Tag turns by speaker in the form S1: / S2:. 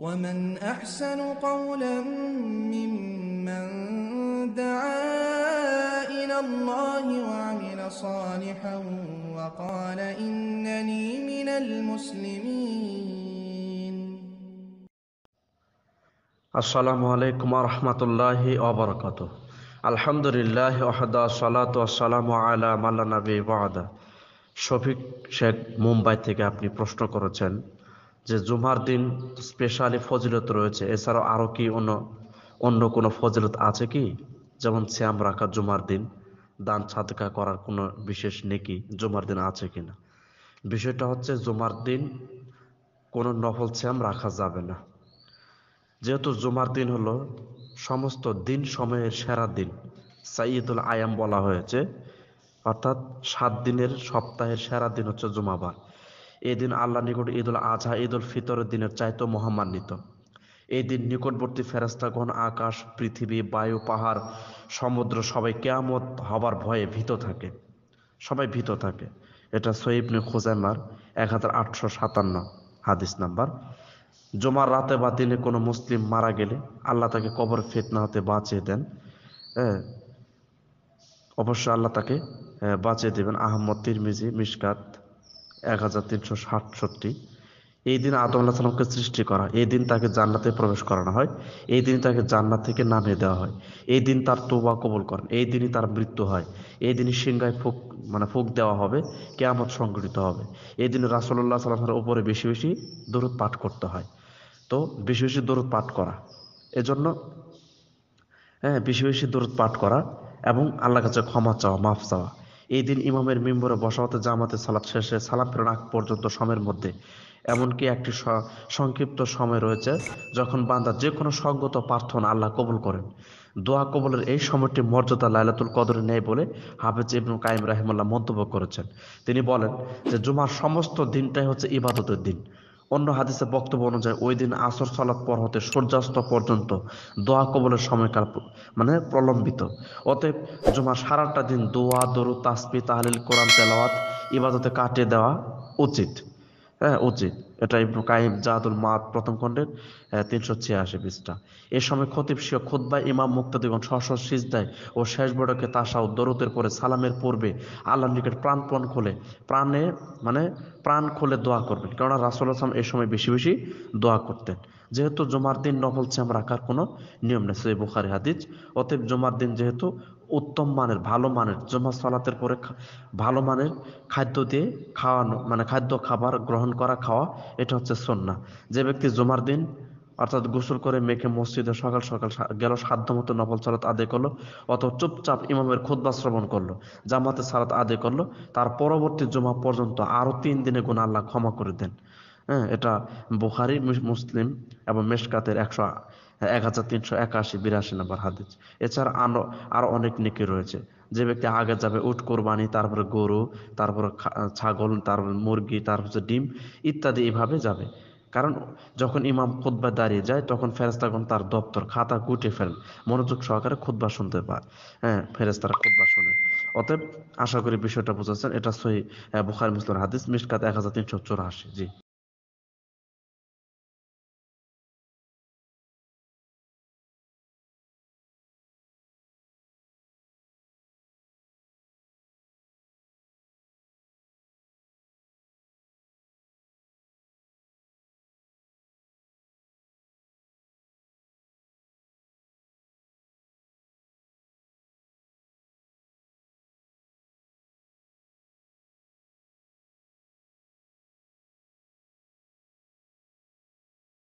S1: ومن أحسن قولا ممن دعا إلى الله وعمل صالحا وقال إنني من المسلمين السلام عليكم ورحمة الله وبركاته الحمد لله وحدا الصلاة والسلام على ملا نبي بعد শফিক শেখ মুম্বাই থেকে আপনি প্রশ্ন করেছেন যে জুমার দিন স্পেশালি ফজিলত রয়েছে এছাড়াও আরও কি অন্য অন্য কোনো ফজিলত আছে কি যেমন শ্যাম রাখা জুমার দিন দান ছাদকা করার কোনো বিশেষ নেকি জুমার দিন আছে কি না বিষয়টা হচ্ছে জুমার দিন কোনো নফল শ্যাম রাখা যাবে না যেহেতু জুমার দিন হলো সমস্ত দিন সময়ের সেরা দিন সাইদুল আয়াম বলা হয়েছে অর্থাৎ সাত দিনের সপ্তাহের সেরা দিন হচ্ছে জুমাবার এদিন আল্লাহ নিকট ঈদুল আজহা ঈদুল ফিতরের দিনের চাইতো মহামান্বিত এই দিন নিকটবর্তী ফেরাস্তাগণ আকাশ পৃথিবী বায়ু পাহাড় সমুদ্র সবাই কেয়ামত হবার ভয়ে ভীত থাকে সবাই ভীত থাকে এটা সৈবনে খোজাইমার এক হাজার আটশো সাতান্ন হাদিস নাম্বার জমার রাতে বা দিনে কোনো মুসলিম মারা গেলে আল্লাহ তাকে কবর ফেতনা হতে বাঁচিয়ে দেন হ্যাঁ অবশ্য আল্লাহ তাকে বাঁচিয়ে দেবেন আহম্মদ তিরমিজি মিসকাত এক হাজার তিনশো সাতষট্টি এই দিন আদম আল্লাহ সাল্লামকে সৃষ্টি করা এই দিন তাকে জান্নাতে প্রবেশ করানো হয় এই দিন তাকে জান্নাত থেকে নামিয়ে দেওয়া হয় এই দিন তার তোবা কবল করেন এই দিনই তার মৃত্যু হয় এই দিনই সিংহায় ফুক মানে ফুক দেওয়া হবে কেয়ামত সংগঠিত হবে এই দিন রাসল্লাহ সাল্লামের ওপরে বেশি বেশি দূরত পাঠ করতে হয় তো বেশি বেশি দূরত পাঠ করা এজন্য হ্যাঁ বেশি বেশি দূরত পাঠ করা এবং আল্লাহ কাছে ক্ষমা চাওয়া মাফ চাওয়া এই দিন ইমামের মেম্বরে বসাওয়াতে জামাতে সালাত শেষে সালাম ফেরান আগ পর্যন্ত সময়ের মধ্যে এমনকি একটি সংক্ষিপ্ত সময় রয়েছে যখন বান্দা যে কোনো সঙ্গত প্রার্থনা আল্লাহ কবুল করেন দোয়া কবলের এই সময়টি মর্যাদা লাইলাতুল কদরে নেই বলে হাফেজ ইবনু কাইম রাহিমুল্লাহ মন্তব্য করেছেন তিনি বলেন যে জুমার সমস্ত দিনটাই হচ্ছে ইবাদতের দিন অন্য হাদিসে বক্তব্য অনুযায়ী ওই দিন আসর সালাত পর হতে সূর্যাস্ত পর্যন্ত দোয়া কবলের সময়কাল মানে প্রলম্বিত অতএব জমা সারাটা দিন দোয়া দরু তাসপি তাহলিল কোরআন তেলাওয়াত ইবাদতে কাটিয়ে দেওয়া উচিত হ্যাঁ উচিত এটা ইবনু কাইম জাহাদুল মাদ প্রথম খণ্ডের তিনশো ছিয়াশি পৃষ্ঠা এ সময় খতিব শিয়া খোদ্া ইমাম মুক্তাদিগণ সহস দেয় ও শেষ বড়কে তাসা ও দরতের পরে সালামের পূর্বে আল্লাহ নিকট প্রাণপণ খোলে প্রাণে মানে প্রাণ খোলে দোয়া করবেন কেননা রাসুল আসলাম এ সময় বেশি বেশি দোয়া করতেন যেহেতু জমার দিন নফল শ্যাম রাখার কোনো নিয়ম নেই সেই বুখারি হাদিজ অতএব জমার দিন যেহেতু উত্তম মানের ভালো মানের জমা সলাতের পরে ভালো মানের খাদ্য দিয়ে খাওয়ানো মানে খাদ্য খাবার গ্রহণ করা খাওয়া এটা হচ্ছে সন্না যে ব্যক্তি জমার দিন অর্থাৎ গোসল করে মেখে মসজিদে সকাল সকাল গেল সাধ্য মতো নফল সালাত আদায় করলো অথবা চুপচাপ ইমামের খুদ্া শ্রবণ করলো জামাতে সালাত আদায় করলো তার পরবর্তী জমা পর্যন্ত আরও তিন দিনে গুণ আল্লাহ ক্ষমা করে দেন হ্যাঁ এটা বুখারি মুসলিম এবং মেসকাতের একশো এক হাজার তিনশো একাশি বিরাশি নাম্বার হাদিস এছাড়া আরও আরও অনেক নেকি রয়েছে যে ব্যক্তি আগে যাবে উট কোরবানি তারপরে গরু তারপরে ছাগল তারপর মুরগি তারপর ডিম ইত্যাদি এভাবে যাবে কারণ যখন ইমাম খুদ্া দাঁড়িয়ে যায় তখন ফেরেস্তাগণ তার দপ্তর খাতা গুটে ফেলেন মনোযোগ সহকারে খুদ্া শুনতে পায় হ্যাঁ ফেরেস্তারা খুদ্া শুনে অতএব আশা করি বিষয়টা বুঝাচ্ছেন এটা সহি বুখারি মুসলিম হাদিস মিসকাত এক হাজার তিনশো চৌরাশি জি